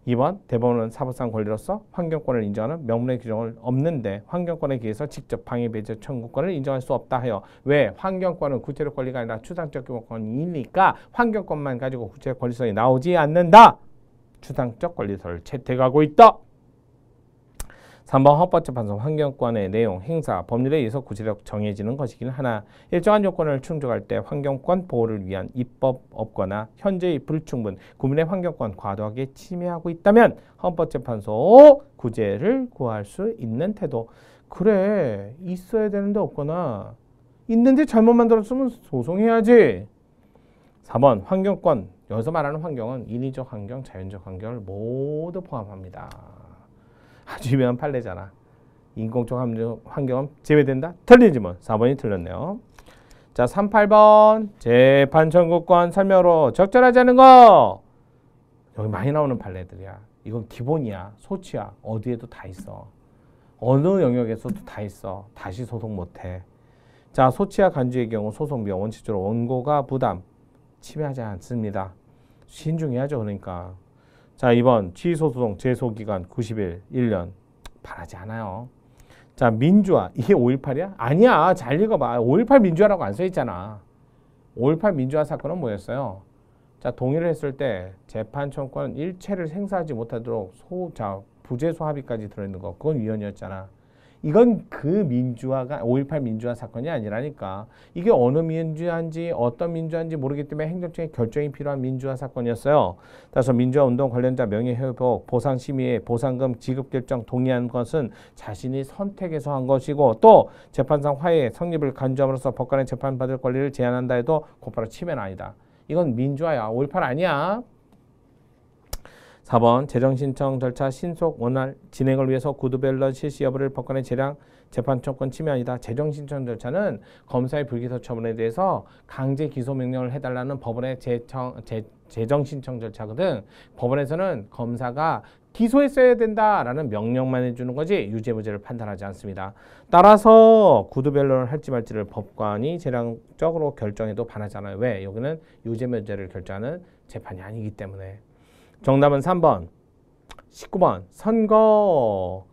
2번 대법원은 사법상 권리로서 환경권을 인정하는 명문의 규정을 없는데 환경권에 기해서 직접 방해 배제 청구권을 인정할 수 없다 하여 왜 환경권은 구체적 권리가 아니라 추상적 권리니까 환경권만 가지고 구체적 권리선이 나오지 않는다. 추상적 권리선을 채택하고 있다. 3번 헌법재판소 환경권의 내용, 행사, 법률에 의해서 구체적 정해지는 것이긴 하나 일정한 요건을 충족할 때 환경권 보호를 위한 입법 없거나 현재의 불충분, 국민의 환경권 과도하게 침해하고 있다면 헌법재판소 구제를 구할 수 있는 태도. 그래, 있어야 되는데 없거나 있는데 잘못 만들었으면 소송해야지. 4번 환경권, 여기서 말하는 환경은 인위적 환경, 자연적 환경을 모두 포함합니다. 아주 유명한 판례잖아. 인공적 환경은 제외된다? 틀리지만 4번이 틀렸네요. 자, 38번 재판 청구권 설명으로 적절하지 않은 거. 여기 많이 나오는 판례들이야. 이건 기본이야. 소치야. 어디에도 다 있어. 어느 영역에서도 다 있어. 다시 소송 못해. 자, 소치와 간주의 경우 소송 비용 원칙적으로 원고가 부담 침해하지 않습니다. 신중해야죠. 그러니까 자, 2번 취소소송 제소기간 90일, 1년 바라지 않아요. 자, 민주화. 이게 5.18이야? 아니야. 잘 읽어봐. 5.18 민주화라고 안 써있잖아. 5.18 민주화 사건은 뭐였어요? 자, 동의를 했을 때 재판청권 일체를 행사하지 못하도록 소, 자, 부재소 합의까지 들어있는 거. 그건 위헌이었잖아. 이건 그 민주화가 5.18 민주화 사건이 아니라니까. 이게 어느 민주화인지 어떤 민주화인지 모르기 때문에 행정청의 결정이 필요한 민주화 사건이었어요. 따라서 민주화 운동 관련자 명예회복, 보상심의회, 보상금 지급 결정 동의한 것은 자신이 선택해서 한 것이고 또 재판상 화해, 성립을 간주함으로써 법관의 재판받을 권리를 제한한다 해도 곧바로 침해는 아니다. 이건 민주화야. 5.18 아니야. 4번 재정신청 절차 신속 원활 진행을 위해서 구두별로 실시 여부를 법관의 재량 재판청권 침해아니다 재정신청 절차는 검사의 불기소 처분에 대해서 강제 기소 명령을 해달라는 법원의 재청, 재, 재정신청 절차거든 법원에서는 검사가 기소했어야 된다라는 명령만 해주는 거지 유죄 무죄를 판단하지 않습니다. 따라서 구두별론을 할지 말지를 법관이 재량적으로 결정해도 반하잖아요. 왜? 여기는 유죄 무죄를 결정하는 재판이 아니기 때문에. 정답은 3번. 19번 선거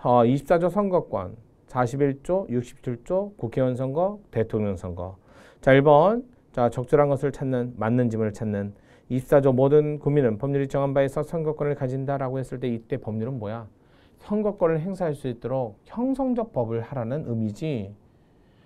24조 선거권 41조 67조 국회의원 선거 대통령 선거 자 1번 자 적절한 것을 찾는 맞는 짐을 찾는 24조 모든 국민은 법률이 정한 바에서 선거권을 가진다라고 했을 때 이때 법률은 뭐야? 선거권을 행사할 수 있도록 형성적 법을 하라는 의미지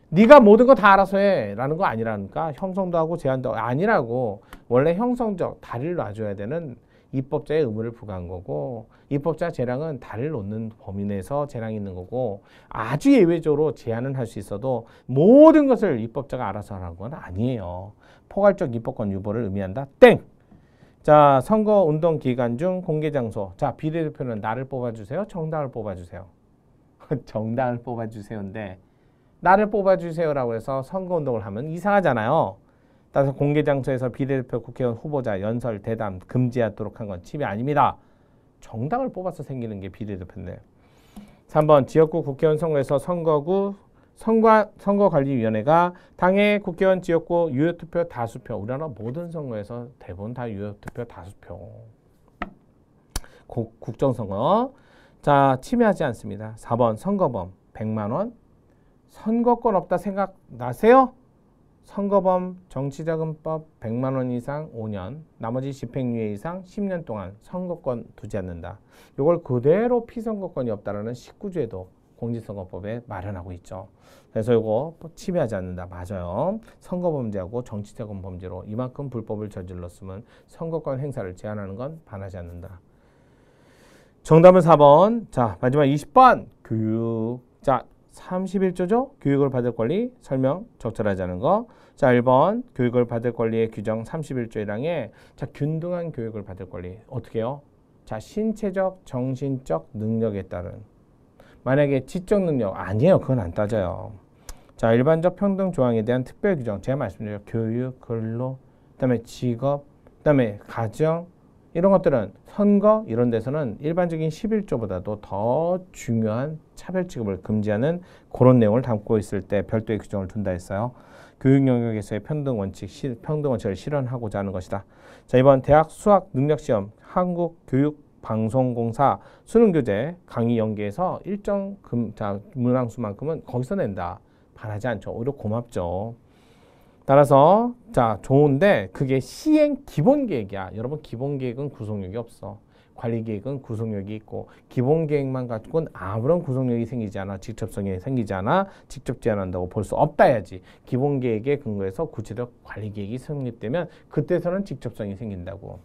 네가 모든 거 다 알아서 해라는 거 아니라니까 형성도 하고 제한도 아니라고 원래 형성적 다리를 놔줘야 되는 입법자의 의무를 부과한 거고 입법자 재량은 달을 놓는 범위 내에서 재량이 있는 거고 아주 예외적으로 제한은 할 수 있어도 모든 것을 입법자가 알아서 하는 건 아니에요. 포괄적 입법권 유보를 의미한다. 땡! 자, 선거 운동 기간 중 공개 장소. 자, 비례대표는 나를 뽑아주세요. 정당을 뽑아주세요. 정당을 뽑아주세요인데 나를 뽑아주세요라고 해서 선거 운동을 하면 이상하잖아요. 따라서 공개 장소에서 비례대표 국회의원 후보자 연설 대담 금지하도록 한 건 침해 아닙니다. 정당을 뽑아서 생기는 게 비례대표인데 3번 지역구 국회의원 선거에서 선거구 선거, 선거관리위원회가 당의 국회의원 지역구 유효투표 다수표 우리나라 모든 선거에서 대부분 다 유효투표 다수표 고, 국정선거 자 침해하지 않습니다. 4번 선거범 100만 원 선거권 없다 생각 나세요? 선거범 정치자금법 100만 원 이상 5년, 나머지 집행유예 이상 10년 동안 선거권 두지 않는다. 이걸 그대로 피선거권이 없다라는 19조에도 공직선거법에 마련하고 있죠. 그래서 이거 침해하지 않는다. 맞아요. 선거범죄하고 정치자금 범죄로 이만큼 불법을 저질렀으면 선거권 행사를 제한하는 건 반하지 않는다. 정답은 4번. 자, 마지막 20번. 교육. 자, 31조죠. 교육을 받을 권리 설명 적절하지 않은 거. 자, 1번 교육을 받을 권리의 규정 31조 1항에 자, 균등한 교육을 받을 권리. 어떻게 해요? 자, 신체적, 정신적 능력에 따른 만약에 지적 능력 아니에요. 그건 안 따져요. 자, 일반적 평등 조항에 대한 특별 규정 제가 말씀드린 교육, 근로, 그다음에 직업, 그다음에 가정, 이런 것들은 선거 이런 데서는 일반적인 11조보다도 더 중요한 차별 취급을 금지하는 그런 내용을 담고 있을 때 별도의 규정을 둔다 했어요. 교육 영역에서의 평등 원칙 시, 평등 원칙을 실현하고자 하는 것이다. 자, 이번 대학 수학 능력 시험 한국 교육 방송공사 수능 교재 강의 연계에서 일정 금 자, 문항수만큼은 거기서 낸다. 바라지 않죠. 오히려 고맙죠. 따라서 자 좋은데 그게 시행 기본 계획이야. 여러분 기본 계획은 구속력이 없어. 관리 계획은 구속력이 있고 기본 계획만 가지고는 아무런 구속력이 생기지 않아 직접성이 생기지 않아 직접 제한한다고 볼 수 없다야지 기본 계획에 근거해서 구체적 관리 계획이 성립되면 그때서는 직접성이 생긴다고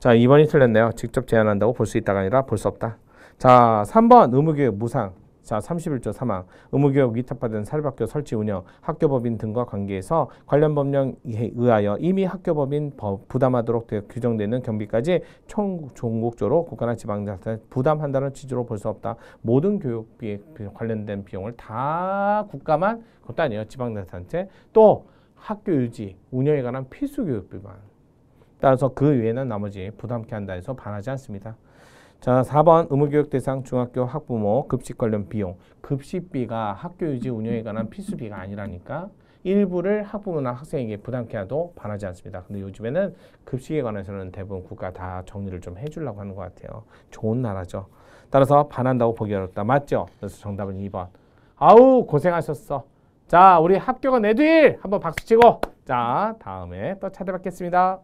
자 2번이 틀렸네요 직접 제한한다고 볼 수 있다가 아니라 볼 수 없다 자 3번 의무교육 무상 자 31조 3항 의무교육 위탁받은 사립학교 설치 운영 학교법인 등과 관계해서 관련 법령에 의하여 이미 학교법인 부담하도록 되어 규정되는 경비까지 총 전국적으로 국가나 지방자치단체 부담한다는 취지로 볼 수 없다. 모든 교육비에 관련된 비용을 다 국가만 그것도 아니에요. 지방자치단체 또 학교 유지 운영에 관한 필수 교육비만 따라서 그 외에는 나머지 부담케 한다 해서 반하지 않습니다. 자, 4번 의무교육 대상 중학교 학부모 급식 관련 비용. 급식비가 학교 유지 운영에 관한 필수비가 아니라니까 일부를 학부모나 학생에게 부담케 하도 반하지 않습니다. 근데 요즘에는 급식에 관해서는 대부분 국가 다 정리를 좀 해주려고 하는 것 같아요. 좋은 나라죠. 따라서 반한다고 보기 어렵다. 맞죠? 그래서 정답은 2번. 아우 고생하셨어. 자, 우리 합격은 애들 한번 박수 치고 자, 다음에 또 찾아뵙겠습니다.